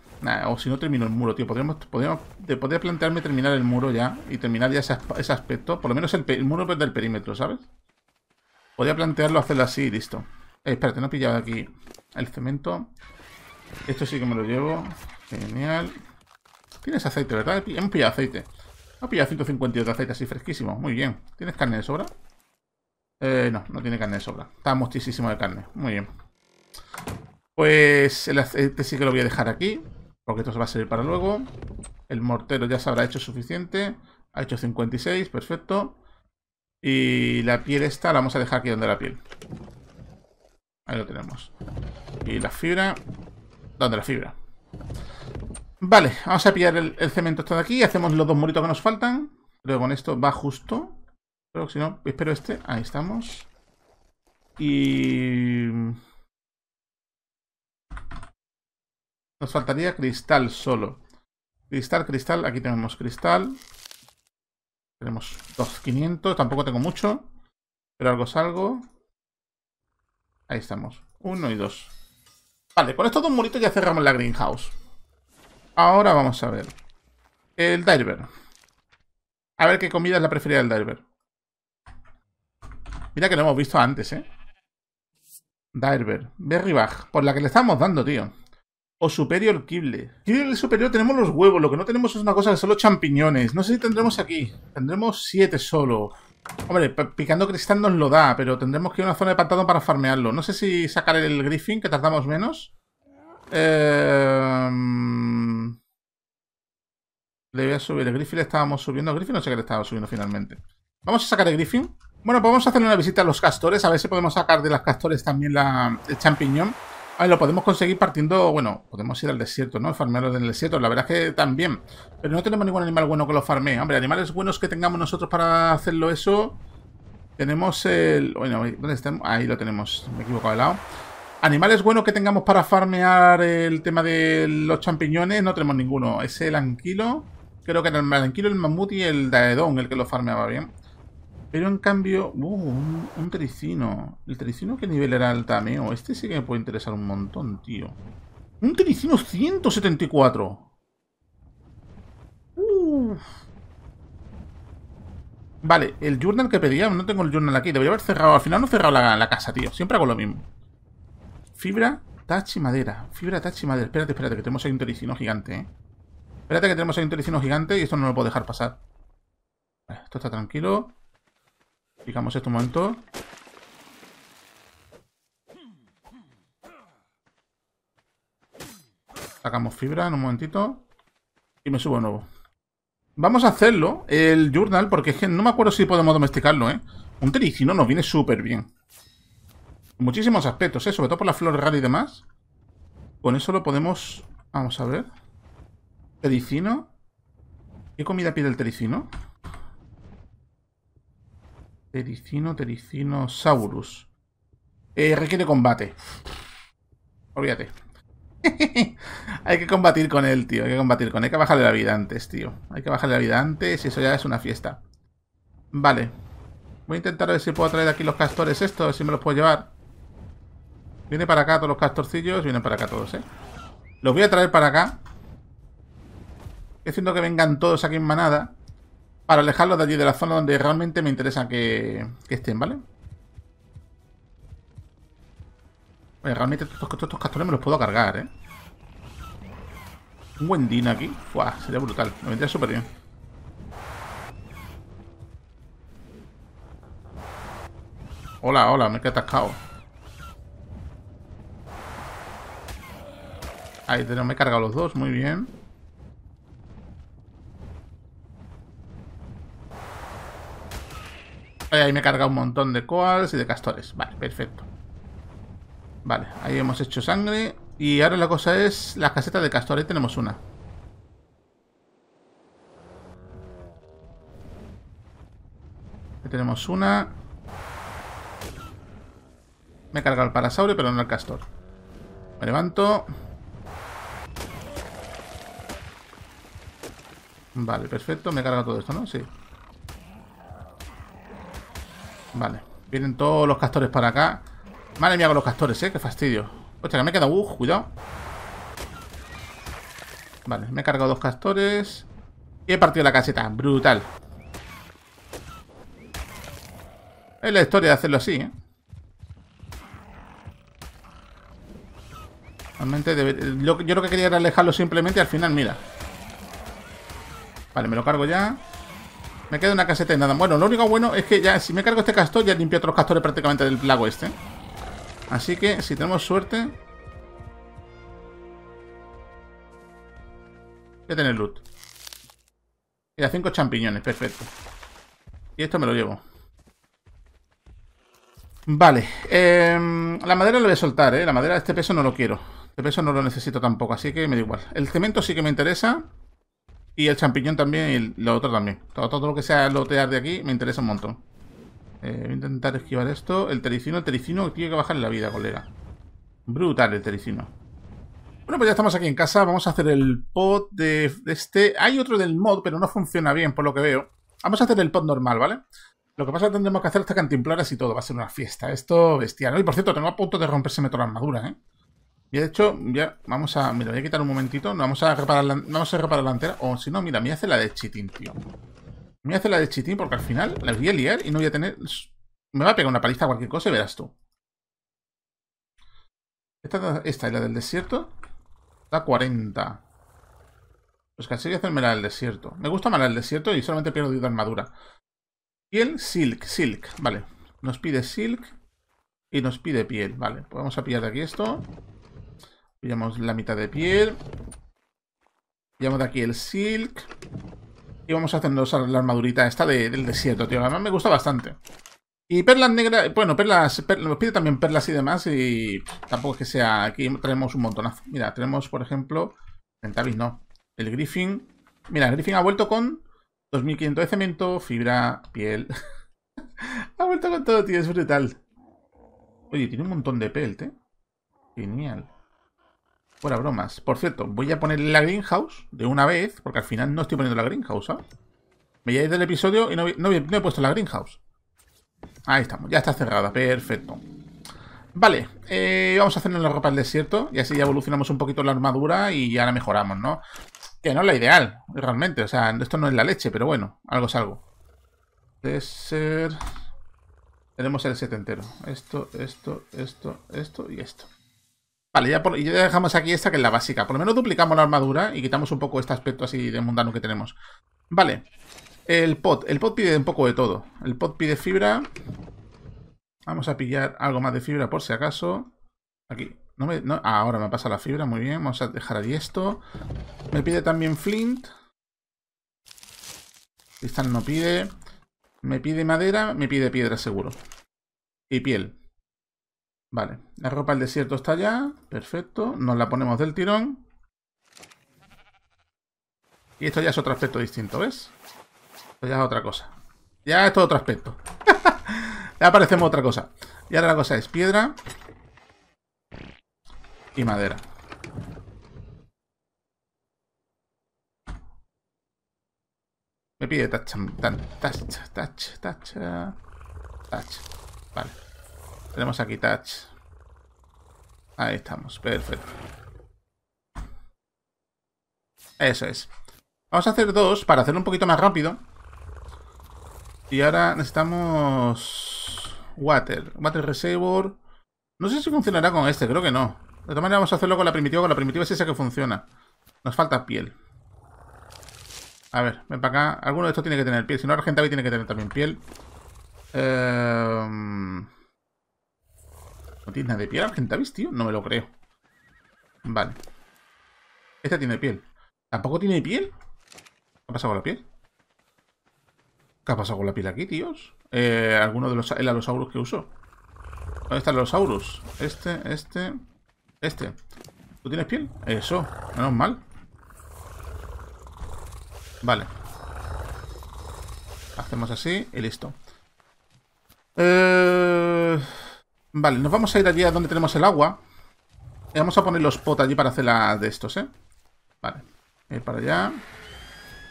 o si no, termino el muro, tío. Podríamos, podríamos, podría plantearme terminar el muro ya. Y terminar ya ese, aspecto. Por lo menos el, el, muro del perímetro, ¿sabes? Podría plantearlo, hacerlo así listo. Eh, espérate, no he pillado aquí el cemento. Esto sí que me lo llevo. Genial. Tienes aceite, ¿verdad? Hemos pillado aceite. Ha pillado 152 de aceite así fresquísimo. Muy bien. ¿Tienes carne de sobra? Eh, no, no tiene carne de sobra. Está muchísimo de carne. Muy bien. Pues el aceite sí que lo voy a dejar aquí. Porque esto se va a servir para luego. El mortero ya se habrá hecho suficiente. Ha hecho 56, perfecto. Y la piel esta la vamos a dejar aquí donde la piel. Ahí lo tenemos. Y la fibra. ¿Dónde la fibra? Vale, vamos a pillar el, cemento está de aquí. Hacemos los dos muritos que nos faltan. Creo que con esto va justo. Pero si no, espero este. Ahí estamos. Y... Nos faltaría cristal solo. Cristal, cristal. Aquí tenemos cristal. Tenemos 2500. Tampoco tengo mucho. Pero algo salgo. Ahí estamos. Uno y dos. Vale, con estos dos muritos ya cerramos la greenhouse. Ahora vamos a ver. El diver. A ver qué comida es la preferida del diver. Mira que lo hemos visto antes, ¿eh? Diver. Berry Por la que le estamos dando, tío. O Superior Kibble. Kibble superior tenemos los huevos. Lo que no tenemos es una cosa de solo champiñones. No sé si tendremos aquí. Tendremos siete solo. Hombre, picando cristal nos lo da, pero tendremos que ir a una zona de pantano para farmearlo. No sé si sacar el griffin, que tardamos menos. Em, le voy a subir. El Griffin le estábamos subiendo. Griffin no sé qué le estaba subiendo finalmente. Vamos a sacar el Griffin. Bueno, podemos pues hacer una visita a los castores. A ver si podemos sacar de las castores también el champiñón. A lo podemos conseguir partiendo... Bueno, podemos ir al desierto, ¿no? Farmearlo en el desierto. La verdad es que también. Pero no tenemos ningún animal bueno que lo farme Hombre, animales buenos que tengamos nosotros para hacerlo eso... Tenemos el... Bueno, ¿dónde estamos? Ahí lo tenemos. Me he equivocado de lado. Animales buenos que tengamos para farmear el tema de los champiñones, no tenemos ninguno. Es el anquilo, creo que era el anquilo, el mamut y el daedón el que lo farmeaba bien. Pero en cambio, uh, un, tricino. ¿El tricino qué nivel era el tameo? Oh, este sí que me puede interesar un montón, tío. Un tricino 174. Vale, el journal que pedía, no tengo el journal aquí. Debería haber cerrado. Al final no he cerrado la casa, tío. Siempre hago lo mismo. Fibra, tachi y madera. Fibra, touch y madera. Espérate, espérate, que tenemos ahí un tericino gigante, ¿eh? Espérate que tenemos ahí un tericino gigante y esto no lo puedo dejar pasar. esto está tranquilo. Fijamos esto un momento. Sacamos fibra en un momentito. Y me subo de nuevo. Vamos a hacerlo, el journal, porque no me acuerdo si podemos domesticarlo, ¿eh? Un tericino nos viene súper bien muchísimos aspectos, ¿eh? sobre todo por la flor rara y demás. Con eso lo podemos... Vamos a ver. Tericino. ¿Qué comida pide el tericino? Tericino, tericino, saurus. Eh, requiere combate. Olvídate. <laughs> hay que combatir con él, tío. Hay que combatir con él. Hay que bajarle la vida antes, tío. Hay que bajarle la vida antes y eso ya es una fiesta. Vale. Voy a intentar ver si puedo traer aquí los castores estos, si me los puedo llevar. Viene para acá todos los castorcillos, vienen para acá todos, ¿eh? Los voy a traer para acá. Haciendo que vengan todos aquí en manada. Para alejarlos de allí, de la zona donde realmente me interesa que, estén, ¿vale? Oye, realmente estos, estos, castores me los puedo cargar, ¿eh? Un buen din aquí. sería brutal. Me vendría súper bien. Hola, hola, me he atascado. Ahí tenemos, me he cargado los dos, muy bien. Ahí me he cargado un montón de coals y de castores. Vale, perfecto. Vale, ahí hemos hecho sangre. Y ahora la cosa es la caseta de castores. Ahí tenemos una. Ahí tenemos una. Me he cargado el parasaurio, pero no el castor. Me levanto. Vale, perfecto. Me carga todo esto, ¿no? Sí. Vale. Vienen todos los castores para acá. Madre mía con los castores, ¿eh? Qué fastidio. Hostia, me he quedado... Uh, cuidado. Vale, me he cargado dos castores. Y he partido la caseta. Brutal. Es la historia de hacerlo así, ¿eh? Realmente, debe... yo lo que quería era alejarlo simplemente al final, mira. Vale, me lo cargo ya. Me queda una caseta y nada. Bueno, lo único bueno es que ya si me cargo este castor, ya limpio otros castores prácticamente del lago este. Así que si tenemos suerte... Voy a tener loot. Mira, cinco champiñones, perfecto. Y esto me lo llevo. Vale. Em, la madera lo voy a soltar, ¿eh? La madera, de este peso no lo quiero. Este peso no lo necesito tampoco, así que me da igual. El cemento sí que me interesa. Y el champiñón también y lo otro también. Todo, todo lo que sea lotear de aquí me interesa un montón. Eh, voy a intentar esquivar esto. El tericino, el tericino tiene que bajar la vida, colega. Brutal el tericino. Bueno, pues ya estamos aquí en casa. Vamos a hacer el pod de, este. Hay otro del mod, pero no funciona bien, por lo que veo. Vamos a hacer el pod normal, ¿vale? Lo que pasa es que tendremos que hacer hasta cantimploras y todo. Va a ser una fiesta. Esto bestial. Y por cierto, tengo a punto de romperse toda la armadura, ¿eh? Y de hecho, ya vamos a... Mira, voy a quitar un momentito. Vamos a reparar la, vamos a reparar la antera. O si no, mira, me hace la de chitín, tío. Me hace la de chitín porque al final la voy a liar y no voy a tener... Me va a pegar una paliza a cualquier cosa y verás tú. Esta, esta es la del desierto. Da 40. Pues casi voy a hacerme la del desierto. Me gusta más la del desierto y solamente pierdo de armadura. Piel, silk, silk. Vale. Nos pide silk y nos pide piel. Vale, pues vamos a pillar de aquí esto. Pillamos la mitad de piel. Pillamos de aquí el silk. Y vamos a hacernos la armadurita esta del desierto, tío. Además me gusta bastante. Y perlas negras, bueno, perlas, nos pide también perlas y demás y tampoco es que sea, aquí tenemos un montonazo. Mira, tenemos por ejemplo, no, el Griffin. Mira, el Griffin ha vuelto con 2500 de cemento, fibra, piel. <laughs> ha vuelto con todo, tío, es brutal. Oye, tiene un montón de pelt, ¿eh? Genial. Fuera bromas. Por cierto, voy a poner la greenhouse de una vez, porque al final no estoy poniendo la greenhouse, ¿sabes? llegué del episodio y no, he puesto la greenhouse. Ahí estamos, ya está cerrada, perfecto. Vale, eh, vamos a hacernos la ropa del desierto y así ya evolucionamos un poquito la armadura y ya la mejoramos, ¿no? Que no es la ideal, realmente, o sea, esto no es la leche, pero bueno, algo es algo. De ser... Tenemos el set entero. Esto, esto, esto, esto y esto. Vale, ya, dejamos aquí esta que es la básica. Por lo menos duplicamos la armadura y quitamos un poco este aspecto así de mundano que tenemos. Vale. El pot. El pot pide un poco de todo. El pot pide fibra. Vamos a pillar algo más de fibra por si acaso. Aquí. No me, ah, ahora me pasa la fibra, muy bien. Vamos a dejar ahí esto. Me pide también flint. Cristal no pide. Me pide madera, me pide piedra seguro. Y piel. Vale, la ropa del desierto está ya. Perfecto. Nos la ponemos del tirón. Y esto ya es otro aspecto distinto, ¿ves? Esto ya es otra cosa. Ya es todo otro aspecto. <laughs> ya aparecemos otra cosa. Y ahora la cosa es piedra. Y madera. Me pide touch, touch, touch, tacha, Vale. Tenemos aquí touch. Ahí estamos, perfecto. Eso es. Vamos a hacer dos para hacerlo un poquito más rápido. Y ahora necesitamos... Water. Water Reservoir. No sé si funcionará con este, creo que no. De todas maneras vamos a hacerlo con la primitiva. Con la primitiva es esa que funciona. Nos falta piel. A ver, ven para acá. Alguno de estos tiene que tener piel. Si no, Argentavi tiene que tener también piel. Eh... No tiene nada de piel Argentavis, tío. No me lo creo. Vale. Esta tiene piel. ¿Tampoco tiene piel? ¿Qué ha pasado con la piel? ¿Qué ha pasado con la piel aquí, tíos? Eh, ¿Alguno de los el alosaurus que usó? ¿Dónde están los auros? Este, este, este. ¿Tú tienes piel? Eso, menos mal. Vale. Hacemos así y listo. Eh... Vale, nos vamos a ir allí a donde tenemos el agua. Y eh, vamos a poner los pot allí para hacer la de estos, ¿eh? Vale, ir para allá.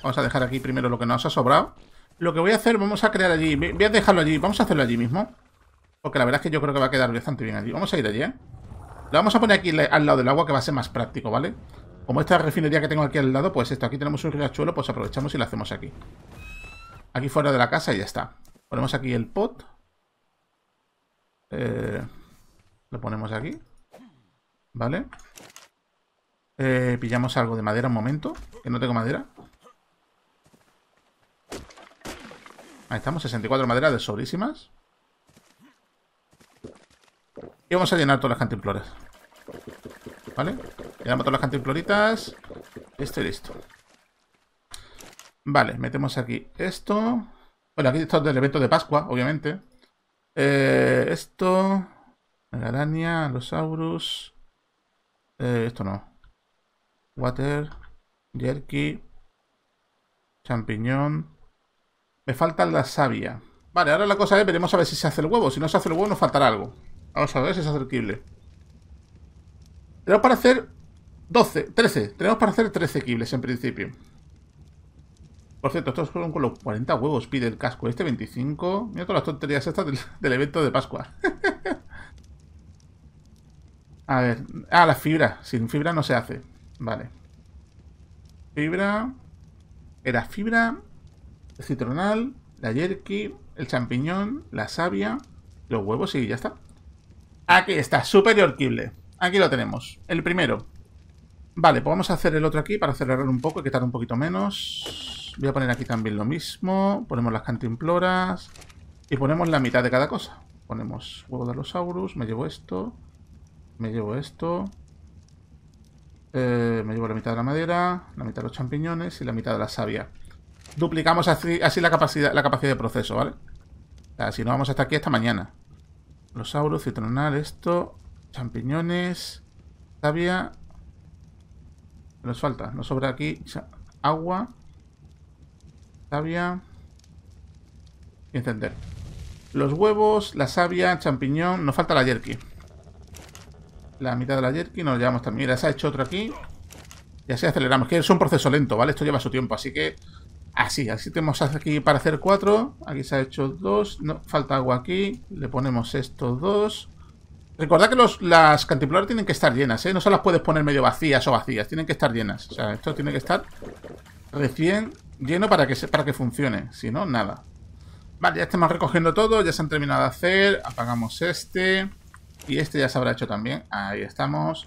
Vamos a dejar aquí primero lo que nos ha sobrado. Lo que voy a hacer, vamos a crear allí. Voy a dejarlo allí, vamos a hacerlo allí mismo. Porque la verdad es que yo creo que va a quedar bastante bien allí. Vamos a ir allí, ¿eh? Lo vamos a poner aquí al lado del agua que va a ser más práctico, ¿vale? Como esta refinería que tengo aquí al lado, pues esto, aquí tenemos un riachuelo, pues aprovechamos y lo hacemos aquí. Aquí fuera de la casa y ya está. Ponemos aquí el pot. Eh, lo ponemos aquí. ¿Vale? Eh, pillamos algo de madera un momento, que no tengo madera. Ahí estamos, 64 maderas de sobrísimas. Y vamos a llenar todas las cantimploras. ¿Vale? Llenamos todas las cantimploritas. Esto y listo. Vale, metemos aquí esto. Bueno, aquí está el evento de Pascua, obviamente. Eh, esto. La araña, los aurus, eh, esto no. Water. Jerky. Champiñón. Me falta la savia. Vale, ahora la cosa es, veremos a ver si se hace el huevo. Si no se hace el huevo, nos faltará algo. Vamos a ver si es quible. Tenemos para hacer 12, 13. Tenemos para hacer 13 quibles en principio. Por cierto, estos fueron con los 40 huevos, pide el casco. Este 25. Mira todas las tonterías estas del, <laughs> evento de Pascua. <laughs> A ver. Ah, la fibra. Sin fibra no se hace. Vale. Fibra. Era fibra. citronal. La jerky. El champiñón. La savia. Los huevos y ya está. Aquí está. Superior Kible. Aquí lo tenemos. El primero. Vale, pues vamos a hacer el otro aquí para acelerar un poco y quitar un poquito menos. Voy a poner aquí también lo mismo. Ponemos las cantimploras. Y ponemos la mitad de cada cosa. Ponemos huevo de los aurus. Me llevo esto. Me llevo esto. Eh, me llevo la mitad de la madera. La mitad de los champiñones. Y la mitad de la savia. Duplicamos así, la, capacidad, la capacidad de proceso, ¿vale? O si no vamos hasta aquí hasta mañana. los aurus, citronal, esto. Champiñones. Savia. Nos falta. Nos sobra aquí agua. Sabia. Y encender. Los huevos, la savia, champiñón. Nos falta la jerky. La mitad de la jerky nos llevamos también. Mira, se ha hecho otro aquí. Y así aceleramos. Que es un proceso lento, ¿vale? Esto lleva su tiempo. Así que así. Así tenemos aquí para hacer cuatro. Aquí se ha hecho dos. No, falta agua aquí. Le ponemos estos dos. Recordad que los, las cantimploras tienen que estar llenas, ¿eh? No se las puedes poner medio vacías o vacías. Tienen que estar llenas. O sea, esto tiene que estar recién lleno para que, para que funcione. Si no, nada. Vale, ya estamos recogiendo todo. Ya se han terminado de hacer. Apagamos este. Y este ya se habrá hecho también. Ahí estamos.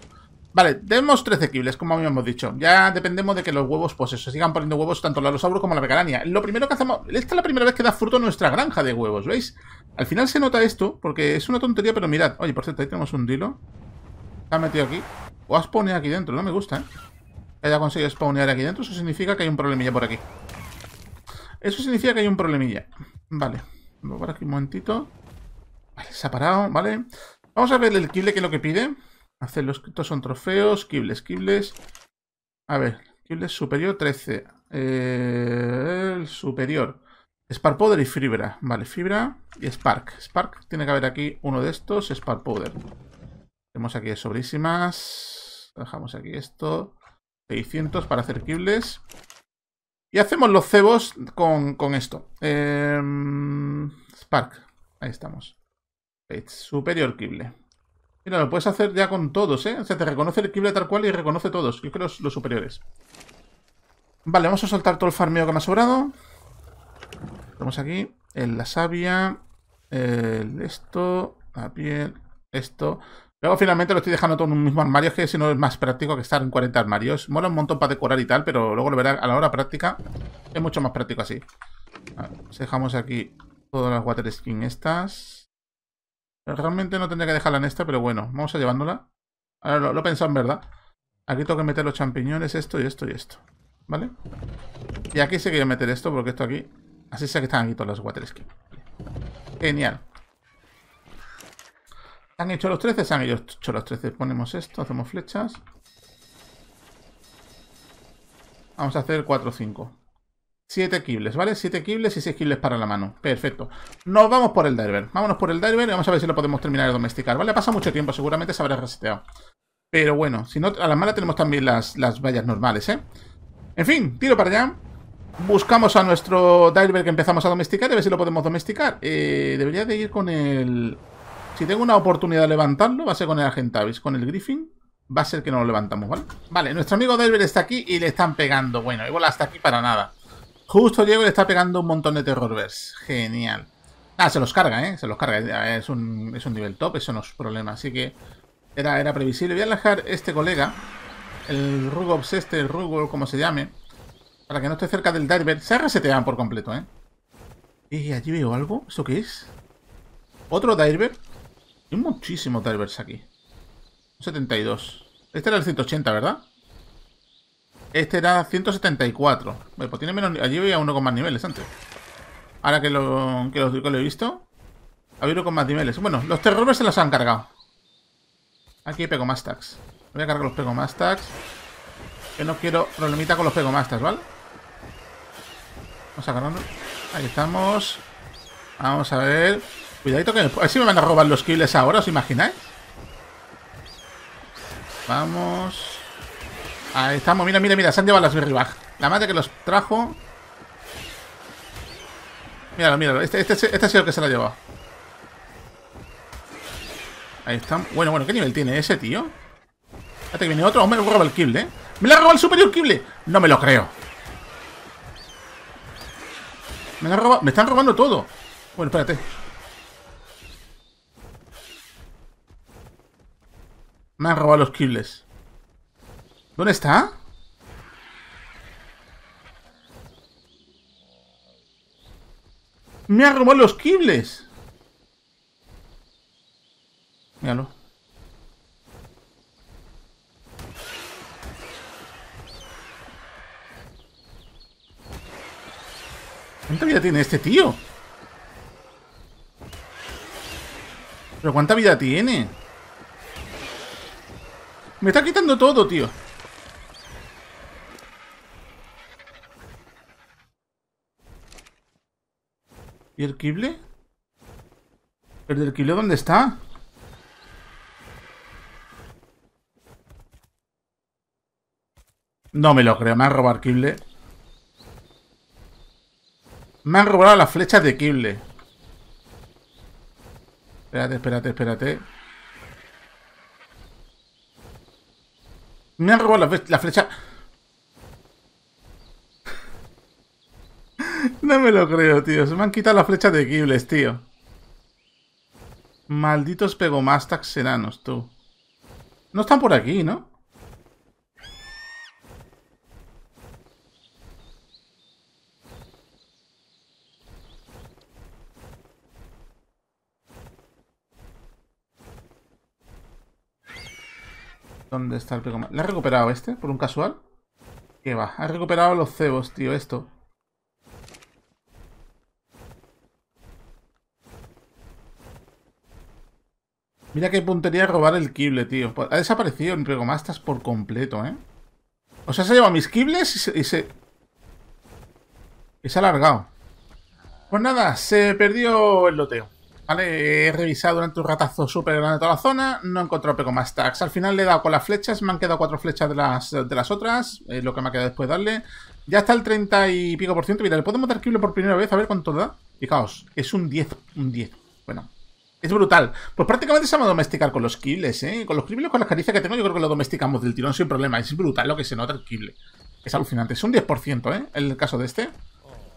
Vale, tenemos 13 quibles, como habíamos dicho. Ya dependemos de que los huevos, pues eso, sigan poniendo huevos tanto la losauro como la veganania. Lo primero que hacemos... Esta es la primera vez que da fruto nuestra granja de huevos, ¿veis? Al final se nota esto, porque es una tontería, pero mirad. Oye, por cierto, ahí tenemos un dilo. ha metido aquí. O has pone aquí dentro, no me gusta, ¿eh? haya conseguido spawnear aquí dentro, eso significa que hay un problemilla por aquí. Eso significa que hay un problemilla. Vale. Voy por aquí un momentito. Vale, se ha parado, ¿vale? Vamos a ver el kible que es lo que pide. Hacer los estos son trofeos, kibles, kibles. A ver, kibles superior 13. Eh, el superior. Spark Powder y Fibra. Vale, Fibra y Spark. Spark, tiene que haber aquí uno de estos, Spark Powder. Tenemos aquí sobrísimas. Dejamos aquí esto. 600 para quibles Y hacemos los cebos con, esto. Em, Spark. Ahí estamos. Superior Kible. Mira, lo puedes hacer ya con todos, ¿eh? te reconoce el Kible tal cual y reconoce todos. Yo creo los, superiores. Vale, vamos a soltar todo el farmeo que me ha sobrado. vamos aquí en la savia, el, esto, a piel, esto. Luego finalmente lo estoy dejando todo en un mismo armario, que si no es más práctico que estar en 40 armarios. Mola un montón para decorar y tal, pero luego lo verás a la hora práctica. Es mucho más práctico así. Pues dejamos aquí todas las water skins estas. Realmente no tendría que dejarla en esta, pero bueno, vamos a llevándola. Ahora lo, he pensado en verdad. Aquí tengo que meter los champiñones, esto y esto y esto. ¿Vale? Y aquí sí que voy a meter esto, porque esto aquí... Así sé que están aquí todas las water skins. Genial. ¿Han hecho los 13? Se han hecho los 13. Ponemos esto, hacemos flechas. Vamos a hacer 4 o 5. 7 quibles, ¿vale? 7 quibles y 6 kibles para la mano. Perfecto. Nos vamos por el diver. Vámonos por el diver y vamos a ver si lo podemos terminar de domesticar, ¿vale? Pasa mucho tiempo, seguramente se habrá reseteado. Pero bueno, si no, a la mala tenemos también las, las vallas normales, ¿eh? En fin, tiro para allá. Buscamos a nuestro diver que empezamos a domesticar y a ver si lo podemos domesticar. Eh, debería de ir con el... Si tengo una oportunidad de levantarlo, va a ser con el Argentavis. Con el Griffin va a ser que no lo levantamos, ¿vale? Vale, nuestro amigo Diver está aquí y le están pegando. Bueno, igual hasta aquí para nada. Justo llego y le está pegando un montón de terrorvers. Genial. Ah, se los carga, ¿eh? Se los carga. Es un, nivel top, eso no es problema. Así que era, era previsible. Voy a dejar este colega, el Rugobs este, el Rugol, como se llame, para que no esté cerca del Diver. Se reseteado por completo, ¿eh? Y allí veo algo. ¿Eso qué es? ¿Otro Diver? Hay muchísimos divers aquí. 72. Este era el 180, ¿verdad? Este era 174. Bueno, pues tiene menos... Allí había uno con más niveles antes. Ahora que lo, que he visto. Había uno con más niveles. Bueno, los terrores se los han cargado. Aquí pego más tags. Voy a cargar los pego más tags. Que no quiero problemita con los pego más tags, ¿vale? Vamos a cargarlo. Ahí estamos. Vamos a ver. Cuidadito que así me van a robar los kills ahora, ¿os imagináis? Vamos. Ahí estamos. Mira, mira, mira. Se han llevado las Berrybag. La madre que los trajo. Míralo, míralo. Este, este, este, este ha sido el que se la ha llevado. Ahí están. Bueno, bueno. ¿Qué nivel tiene ese, tío? Espérate que viene otro. Hombre, me roba el kible, ¿eh? ¡Me la robado el superior kible, No me lo creo. Me la robado... Me están robando todo. Bueno, espérate. Me ha robado los kibles. ¿Dónde está? ¡Me ha robado los kibles! Míralo. ¿Cuánta vida tiene este tío? ¿Pero cuánta vida tiene? Me está quitando todo, tío. ¿Y el Kible? ¿El del Kible dónde está? No me lo creo, me han robado el Kible. Me han robado las flechas de Kible. Espérate, espérate, espérate. Me han robado la, flecha. <laughs> no me lo creo, tío. Se me han quitado la flecha de Gibles, tío. Malditos pegomastax enanos, tú. No están por aquí, ¿no? ¿Dónde está el programa? ¿La ha recuperado este? ¿Por un casual? ¿Qué va? Ha recuperado los cebos, tío, esto. Mira qué puntería robar el kible, tío. Pues, ha desaparecido el pregomastas por completo, ¿eh? O sea, se ha llevado mis kibles y se... Y se, ha alargado. Pues nada, se perdió el loteo. He revisado durante un ratazo súper grande toda la zona, no he encontrado pego más tags. Al final le he dado con las flechas, me han quedado cuatro flechas de las, de las otras, lo que me ha quedado después darle. Ya está el 30 y pico por ciento. Mira, le podemos dar kill por primera vez, a ver cuánto da. Fijaos, es un 10, un 10. Bueno, es brutal. Pues prácticamente se va a domesticar con los kibles, ¿eh? Con los quibbles con las caricias que tengo, yo creo que lo domesticamos del tirón sin problema. Es brutal lo que se nota el kill. Es alucinante. Es un 10%, ¿eh? El caso de este.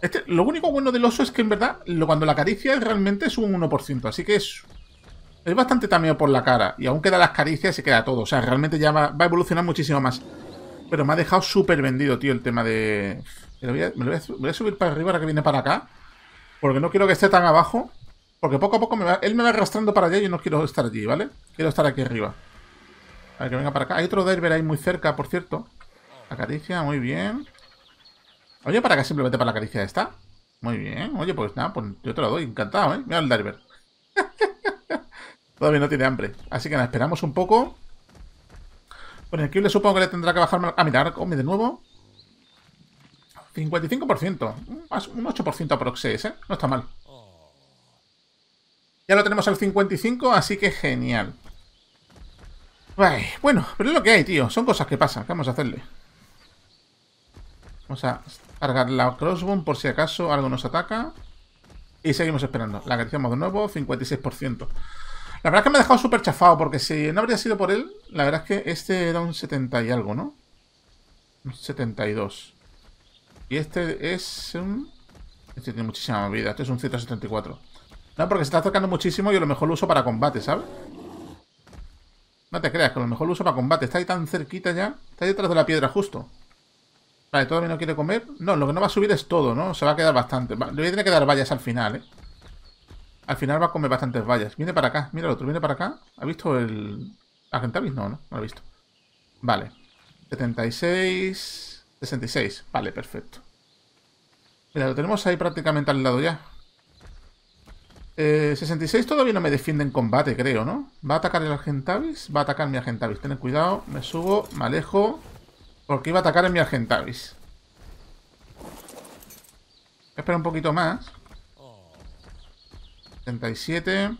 Este, lo único bueno del oso es que en verdad, cuando la acaricia realmente es un 1%, así que es, es bastante tameo por la cara. Y aún queda las caricias y se queda todo. O sea, realmente ya va, a evolucionar muchísimo más. Pero me ha dejado súper vendido, tío, el tema de... Me voy a, subir para arriba ahora que viene para acá. Porque no quiero que esté tan abajo. Porque poco a poco me él me va arrastrando para allá y yo no quiero estar allí, ¿vale? Quiero estar aquí arriba. Para que venga para acá. Hay otro Derber ahí muy cerca, por cierto. Acaricia, muy bien. Oye, para qué? simplemente para la caricia esta. Muy bien. Oye, pues nada, pues yo te lo doy. Encantado, ¿eh? Mira el Darver. <laughs> Todavía no tiene hambre. Así que nada, esperamos un poco. Bueno, pues aquí le supongo que le tendrá que bajar... Ah, mira, ahora come de nuevo. 55%. Más un 8% aproxes, ¿eh? No está mal. Ya lo tenemos al 55, así que genial. Bueno, pero es lo que hay, tío. Son cosas que pasan. vamos a hacerle? Vamos a cargar la crossbow por si acaso algo nos ataca. Y seguimos esperando. La agradecemos de nuevo, 56%. La verdad es que me ha dejado súper chafado, porque si no habría sido por él, la verdad es que este era un 70 y algo, ¿no? Un 72. Y este es un... Este tiene muchísima vida, este es un 174. No, porque se está acercando muchísimo y a lo mejor lo uso para combate, ¿sabes? No te creas, que a lo mejor lo uso para combate. Está ahí tan cerquita ya. Está ahí detrás de la piedra justo. Vale, todavía no quiere comer. No, lo que no va a subir es todo, ¿no? Se va a quedar bastante. le voy a tener que dar vallas al final, ¿eh? Al final va a comer bastantes vallas. Viene para acá, mira el otro, viene para acá. ¿Ha visto el. Argentavis? No, no, no lo he visto. Vale. 76. 66. Vale, perfecto. Mira, lo tenemos ahí prácticamente al lado ya. Eh, 66 todavía no me defiende en combate, creo, ¿no? Va a atacar el Argentavis, va a atacar mi Argentavis. Tened cuidado, me subo, me alejo. Porque iba a atacar en mi Argentavis. Espera un poquito más. 77.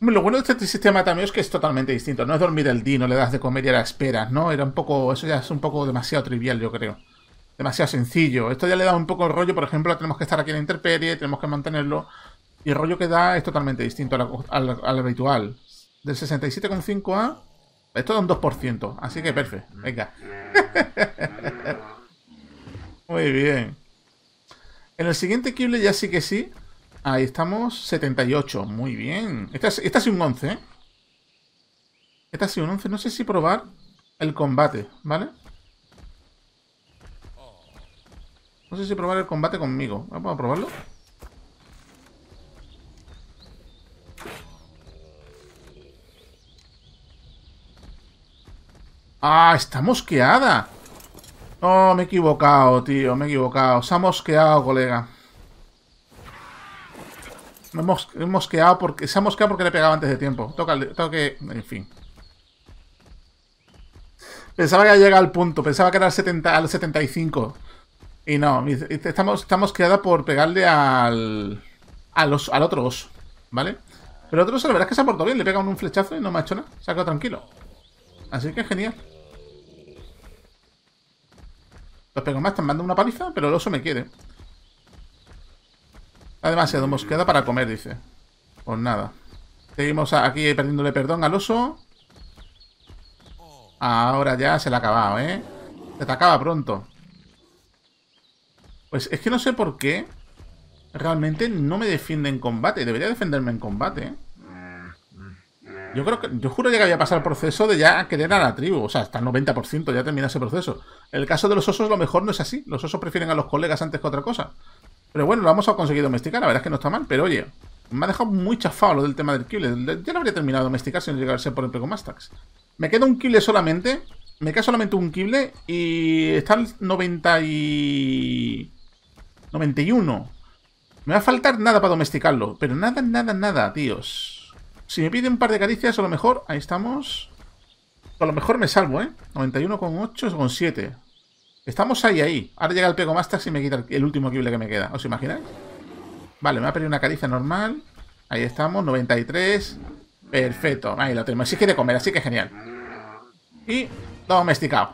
Lo bueno de este sistema también es que es totalmente distinto. No es dormir el Dino, le das de comer y la esperas, ¿no? Era un poco. Eso ya es un poco demasiado trivial, yo creo. Demasiado sencillo. Esto ya le da un poco el rollo, por ejemplo, tenemos que estar aquí en la intemperie, tenemos que mantenerlo. Y el rollo que da es totalmente distinto al habitual. Del 67,5 a esto da un 2%, así que perfecto. Venga. <laughs> Muy bien. En el siguiente Cube ya sí que sí. Ahí estamos, 78. Muy bien. Esta, esta ha sido un 11, ¿eh? Esta ha sido un 11. No sé si probar el combate, ¿vale? No sé si probar el combate conmigo. Vamos a probarlo. ¡Ah, está mosqueada! No, oh, me he equivocado, tío, me he equivocado. Se ha mosqueado, colega. porque... Se ha mosqueado porque le pegaba antes de tiempo. Toca, que... En fin. Pensaba que había llegado al punto. Pensaba que era al, 70, al 75. Y no. Estamos, estamos por pegarle al... Al, otro oso. ¿Vale? Pero el otro oso, la verdad es que se ha portado bien. Le pegado un flechazo y no me ha hecho nada. Se ha quedado tranquilo. Así que genial. Los más te mandan una paliza, pero el oso me quiere. Además, se mosqueda para comer, dice. Pues nada. Seguimos aquí perdiéndole perdón al oso. Ahora ya se le ha acabado, ¿eh? Se te acaba pronto. Pues es que no sé por qué realmente no me defiende en combate. Debería defenderme en combate, ¿eh? Yo creo que, yo juro ya que había pasado el proceso de ya querer a la tribu, o sea, hasta el 90% ya termina ese proceso. el caso de los osos, lo mejor no es así. Los osos prefieren a los colegas antes que otra cosa. Pero bueno, lo hemos conseguido domesticar, la verdad es que no está mal, pero oye, me ha dejado muy chafado lo del tema del kible. Ya no habría terminado de domesticar si no ser por ejemplo, con Mastax. Me queda un kible solamente, me queda solamente un kible y está el 90 y... 91. Me va a faltar nada para domesticarlo, pero nada, nada, nada, tíos. Si me pide un par de caricias, a lo mejor... Ahí estamos. A lo mejor me salvo, ¿eh? 91,8 con 7. Estamos ahí, ahí. Ahora llega el Pego Master y me quita el último equipo que me queda. ¿Os imagináis? Vale, me va a pedir una caricia normal. Ahí estamos, 93. Perfecto, ahí lo tenemos. si quiere comer, así que genial. Y domesticado.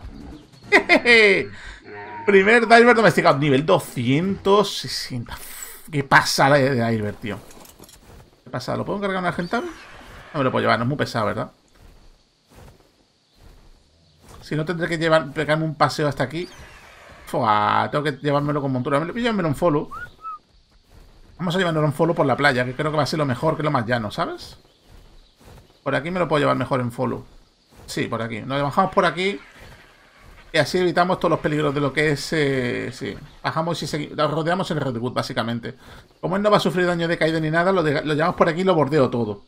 ¡Jejeje! <laughs> Primer diver domesticado, nivel 260. Qué pasada de diver, tío pasado. ¿Lo puedo cargar en una No me lo puedo llevar, no es muy pesado, ¿verdad? Si no, tendré que llevar, un paseo hasta aquí. Fua, tengo que llevármelo con montura. Llévame un follow. Vamos a llevármelo un follow por la playa, que creo que va a ser lo mejor, que lo más llano, ¿sabes? Por aquí me lo puedo llevar mejor en follow. Sí, por aquí. Nos bajamos por aquí. Y así evitamos todos los peligros de lo que es... Eh, sí, bajamos y seguimos, rodeamos el Redwood, básicamente. Como él no va a sufrir daño de caída ni nada, lo, llevamos por aquí y lo bordeo todo.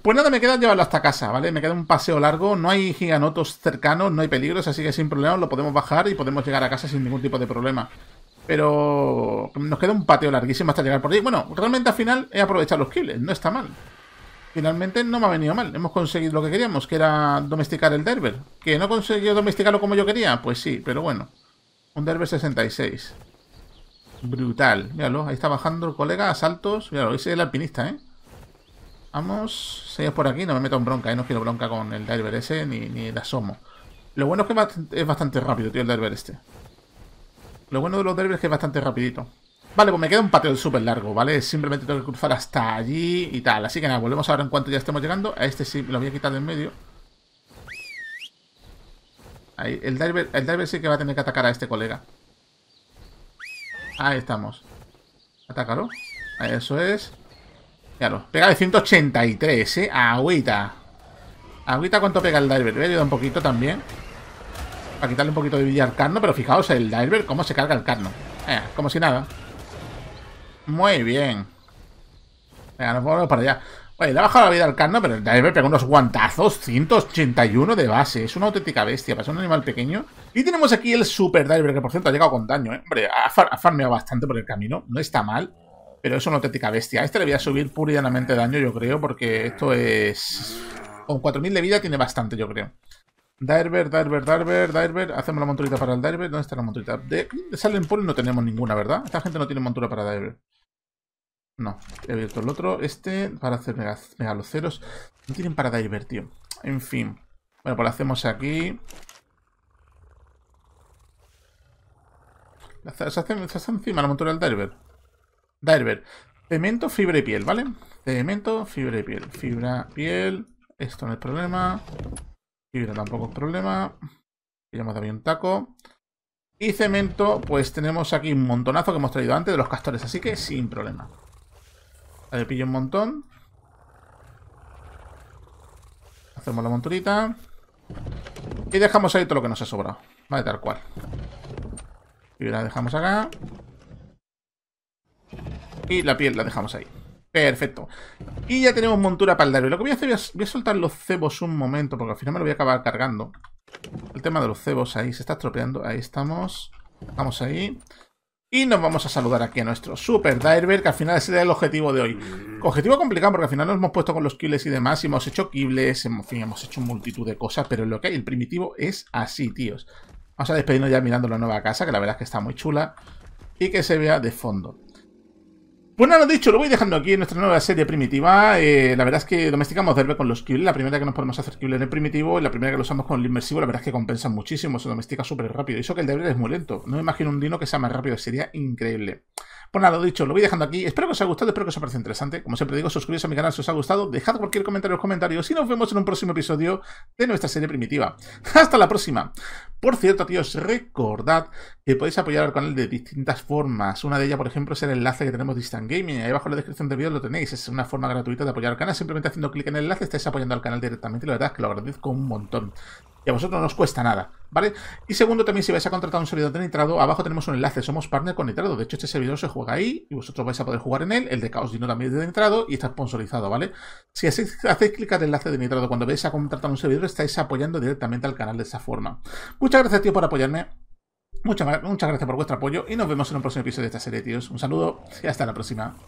Pues nada, me queda llevarlo hasta casa, ¿vale? Me queda un paseo largo, no hay giganotos cercanos, no hay peligros, así que sin problema lo podemos bajar y podemos llegar a casa sin ningún tipo de problema. Pero nos queda un pateo larguísimo hasta llegar por allí. Bueno, realmente al final he aprovechado los kills, no está mal finalmente no me ha venido mal. Hemos conseguido lo que queríamos, que era domesticar el Derber. ¿Que no conseguí domesticarlo como yo quería? Pues sí, pero bueno. Un Derber 66. Brutal. Míralo, ahí está bajando el colega a saltos. Míralo, ese es el alpinista, ¿eh? Vamos, seguimos por aquí. No me meto en bronca, ¿eh? No quiero bronca con el Derber ese ni, ni el asomo. Lo bueno es que es bastante rápido, tío, el derver este. Lo bueno de los Derbers es que es bastante rapidito. Vale, pues me queda un patio súper largo, ¿vale? Simplemente tengo que cruzar hasta allí y tal. Así que nada, volvemos ahora en cuanto ya estemos llegando. A este sí lo voy a quitar de en medio. Ahí, el diver sí que va a tener que atacar a este colega. Ahí estamos. Atácalo. Eso es. Claro, pega de 183, ¿eh? Agüita. Agüita cuánto pega el diver. Le voy a ayudar un poquito también. Para quitarle un poquito de vida al carno. Pero fijaos, el diver, cómo se carga el carno. Eh, como si nada. Muy bien. Venga, nos volvemos para allá. Oye, le ha bajado la vida al carno, pero el Diver pega unos guantazos. 181 de base. Es una auténtica bestia. Para un animal pequeño. Y tenemos aquí el super Diver, que por cierto ha llegado con daño. ¿eh? Hombre, ha, farmeado bastante por el camino. No está mal. Pero es una auténtica bestia. A este le voy a subir puridianamente daño, yo creo. Porque esto es... Con 4000 de vida tiene bastante, yo creo. Diver, Diver, Diver, Diver. Hacemos la monturita para el Diver. ¿Dónde está la monturita? De, Salen y no tenemos ninguna, ¿verdad? Esta gente no tiene montura para Diver. No, he abierto el otro. Este para hacer megaloceros. No tienen para diver, tío. En fin. Bueno, pues lo hacemos aquí. Se hace, encima la montura del diver. Diver. Cemento, fibra y piel, ¿vale? Cemento, fibra y piel. Fibra, piel. Esto no es problema. Fibra tampoco es problema. Y hemos dado un taco. Y cemento, pues tenemos aquí un montonazo que hemos traído antes de los castores, así que sin problema le pillo un montón. Hacemos la monturita. Y dejamos ahí todo lo que nos ha sobrado. Vale, tal cual. Y la dejamos acá. Y la piel la dejamos ahí. Perfecto. Y ya tenemos montura para el Dario. Lo que voy a hacer, es... soltar los cebos un momento, porque al final me lo voy a acabar cargando. El tema de los cebos ahí se está estropeando. Ahí estamos. Vamos ahí. Y nos vamos a saludar aquí a nuestro Super Direver, que al final ese era el objetivo de hoy. Mm. Objetivo complicado, porque al final nos hemos puesto con los kills y demás, y hemos hecho kibles, en fin, hemos hecho multitud de cosas, pero lo que hay, el primitivo es así, tíos. Vamos a despedirnos ya mirando la nueva casa, que la verdad es que está muy chula, y que se vea de fondo. Pues nada, dicho, lo voy dejando aquí en nuestra nueva serie primitiva. Eh, la verdad es que domesticamos Derbe con los Kibble. La primera que nos podemos hacer Kibble en el primitivo y la primera que lo usamos con el inmersivo, la verdad es que compensa muchísimo. Se domestica súper rápido. Y eso que el Derbe es muy lento. No me imagino un dino que sea más rápido. Sería increíble. Pues nada, lo dicho, lo voy dejando aquí. Espero que os haya gustado, espero que os haya parecido interesante. Como siempre digo, suscribiros a mi canal si os ha gustado. Dejad cualquier comentario en los comentarios y nos vemos en un próximo episodio de nuestra serie primitiva. ¡Hasta la próxima! Por cierto, tíos, recordad que podéis apoyar al canal de distintas formas. Una de ellas, por ejemplo, es el enlace que tenemos distante Gaming. Ahí abajo en la descripción del vídeo lo tenéis. Es una forma gratuita de apoyar al canal. Simplemente haciendo clic en el enlace estáis apoyando al canal directamente. La verdad es que lo agradezco un montón. Y a vosotros no os cuesta nada, ¿vale? Y segundo, también si vais a contratar un servidor de Nitrado, abajo tenemos un enlace. Somos partner con Nitrado. De hecho, este servidor se juega ahí y vosotros vais a poder jugar en él. El de Chaos Dino también es de Nitrado y está sponsorizado, ¿vale? Si hacéis, hacéis clic al enlace de Nitrado cuando vais a contratar un servidor, estáis apoyando directamente al canal de esa forma. Muchas gracias, tío, por apoyarme. Muchas, gracias por vuestro apoyo y nos vemos en un próximo episodio de esta serie, tíos. Un saludo y hasta la próxima.